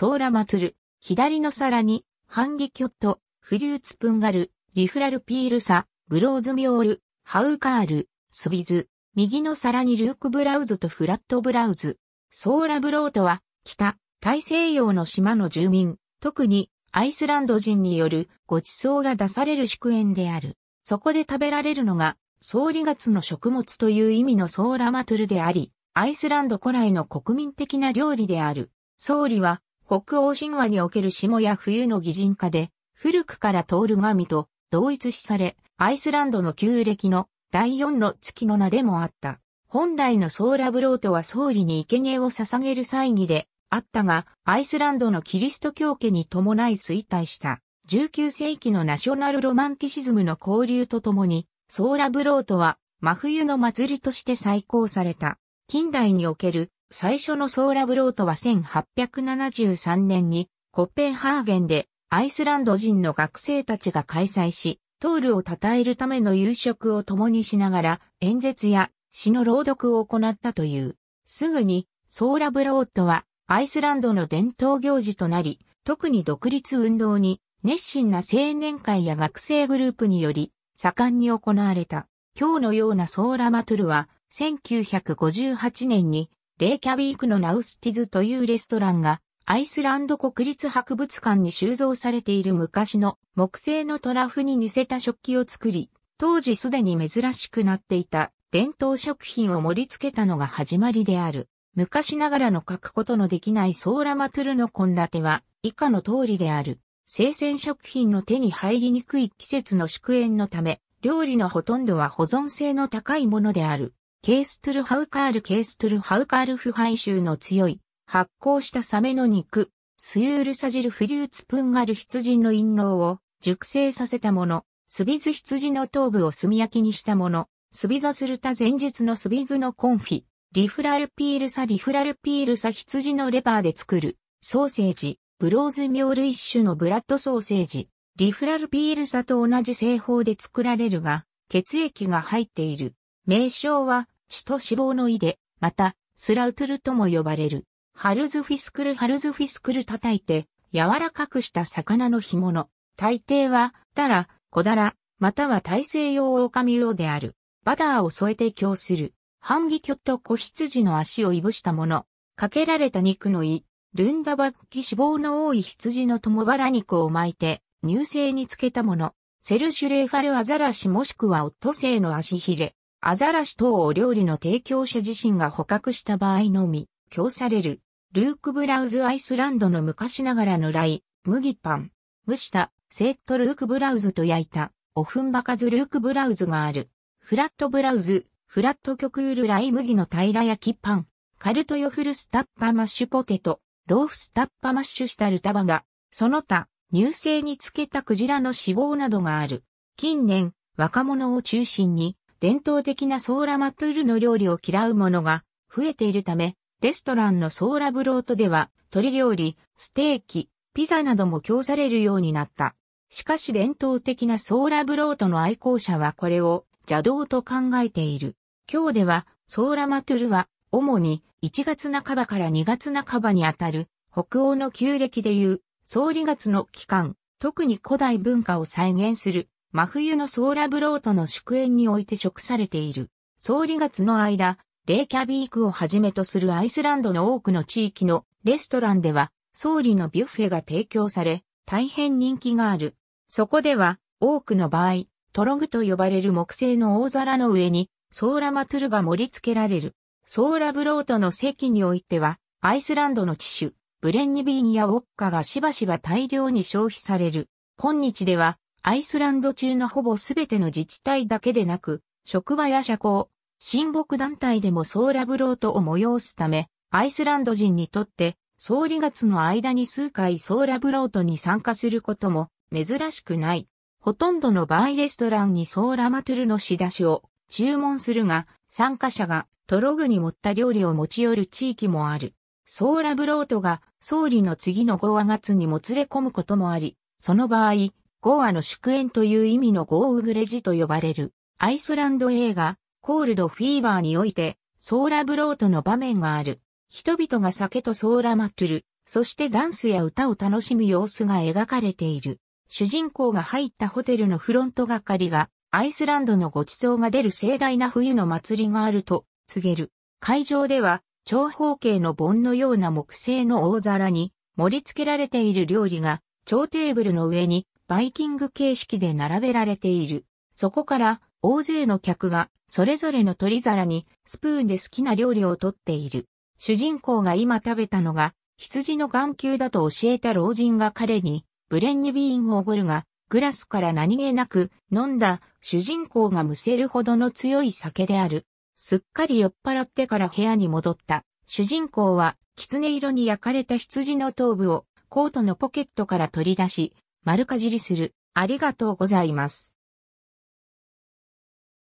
ソーラマトゥル、左の皿に、ハンギキョット、フリューツプンガル、リフラルピールサ、ブローズミョール、ハウカール、スビズ、右の皿にルークブラウズとフラットブラウズ。ソーラブローとは、北、大西洋の島の住民、特にアイスランド人によるご馳走が出される祝宴である。そこで食べられるのが、総理月の食物という意味のソーラマトゥルであり、アイスランド古来の国民的な料理である。総理は、北欧神話における霜や冬の擬人化で、古くから通る神と同一視され、アイスランドの旧暦の第四の月の名でもあった。本来のソーラブロートは総理に生贄を捧げる祭儀であったが、アイスランドのキリスト教家に伴い衰退した。19世紀のナショナルロマンティシズムの交流とともに、ソーラブロートは真冬の祭りとして再興された。近代における最初のソーラブロートは1873年にコッペンハーゲンでアイスランド人の学生たちが開催し、トールを称えるための夕食を共にしながら演説や詩の朗読を行ったという。すぐにソーラブロートはアイスランドの伝統行事となり、特に独立運動に熱心な青年会や学生グループにより盛んに行われた。今日のようなソーラマトゥルは1958年にレイキャビークのナウスティズというレストランが、アイスランド国立博物館に収蔵されている昔の木製のトラフに似せた食器を作り、当時すでに珍しくなっていた伝統食品を盛り付けたのが始まりである。昔ながらの書くことのできないソーラマトゥルの献立は以下の通りである。生鮮食品の手に入りにくい季節の祝宴のため、料理のほとんどは保存性の高いものである。ケーストゥルハウカールケーストゥルハウカール腐敗臭の強い発酵したサメの肉、スユールサジルフリューツプンガル羊の陰謀を熟成させたもの、スビズ羊の頭部を炭焼きにしたもの、スビザスルタ前日のスビズのコンフィ、リフラルピールサリフラルピールサ羊のレバーで作るソーセージ、ブローズミョール一種のブラッドソーセージ、リフラルピールサと同じ製法で作られるが、血液が入っている。名称は、死と死亡の意で、また、スラウトゥルとも呼ばれる。ハルズフィスクルハルズフィスクル叩いて、柔らかくした魚の干物。大抵は、たら、小ダラ、または大西洋狼魚である。バターを添えて供する。半義ット子羊の足をいぶしたもの。かけられた肉の胃。ルンダバッキ脂肪の多い羊の友ラ肉を巻いて、乳製につけたもの。セルシュレーファルアザラシもしくはオットセイの足ひれ。アザラシ等を料理の提供者自身が捕獲した場合のみ、供される。ルーク・ブラウズ・アイスランドの昔ながらのライ、麦パン、蒸した、セットルーク・ブラウズと焼いた、オフンバカズ・ルーク・ブラウズがある。フラット・ブラウズ、フラット・極ウール・ライ麦の平焼きパン、カルト・ヨフル・スタッパ・マッシュ・ポテト、ローフ・スタッパ・マッシュしたルタバが、その他、乳製につけたクジラの脂肪などがある。近年、若者を中心に、伝統的なソーラマトゥールの料理を嫌う者が増えているため、レストランのソーラブロートでは、鶏料理、ステーキ、ピザなども供されるようになった。しかし伝統的なソーラブロートの愛好者はこれを邪道と考えている。今日では、ソーラマトゥルは、主に1月半ばから2月半ばにあたる、北欧の旧暦でいう、総理月の期間、特に古代文化を再現する真冬のソーラブロートの祝宴において食されている。総理月の間、レイキャビークをはじめとするアイスランドの多くの地域のレストランでは、総理のビュッフェが提供され、大変人気がある。そこでは、多くの場合、トログと呼ばれる木製の大皿の上に、ソーラマトゥルが盛り付けられる。ソーラブロートの席においては、アイスランドの地種、ブレンニビーニやウォッカがしばしば大量に消費される。今日では、アイスランド中のほぼすべての自治体だけでなく、職場や社交、親睦団体でもソーラブロートを催すため、アイスランド人にとって、総理月の間に数回ソーラブロートに参加することも珍しくない。ほとんどの場合レストランにソーラマトゥルの仕出しを注文するが、参加者がトログに持った料理を持ち寄る地域もある。ソーラブロートが総理の次の5話月にもつれ込むこともあり、その場合、ゴーアの祝宴という意味のゴーウグレジと呼ばれる、アイスランド映画、コールドフィーバーにおいて、ソーラブロートの場面がある。人々が酒とソーラマトゥル、そしてダンスや歌を楽しむ様子が描かれている。主人公が入ったホテルのフロント係が、アイスランドのご馳走が出る盛大な冬の祭りがあると告げる。会場では、長方形の盆のような木製の大皿に盛り付けられている料理が、長テーブルの上にバイキング形式で並べられている。そこから大勢の客がそれぞれの取り皿にスプーンで好きな料理をとっている。主人公が今食べたのが羊の眼球だと教えた老人が彼にブレンニビーンをおごるがグラスから何気なく飲んだ主人公がむせるほどの強い酒である。すっかり酔っ払ってから部屋に戻った主人公は狐色に焼かれた羊の頭部をコートのポケットから取り出し丸かじりする。ありがとうございます。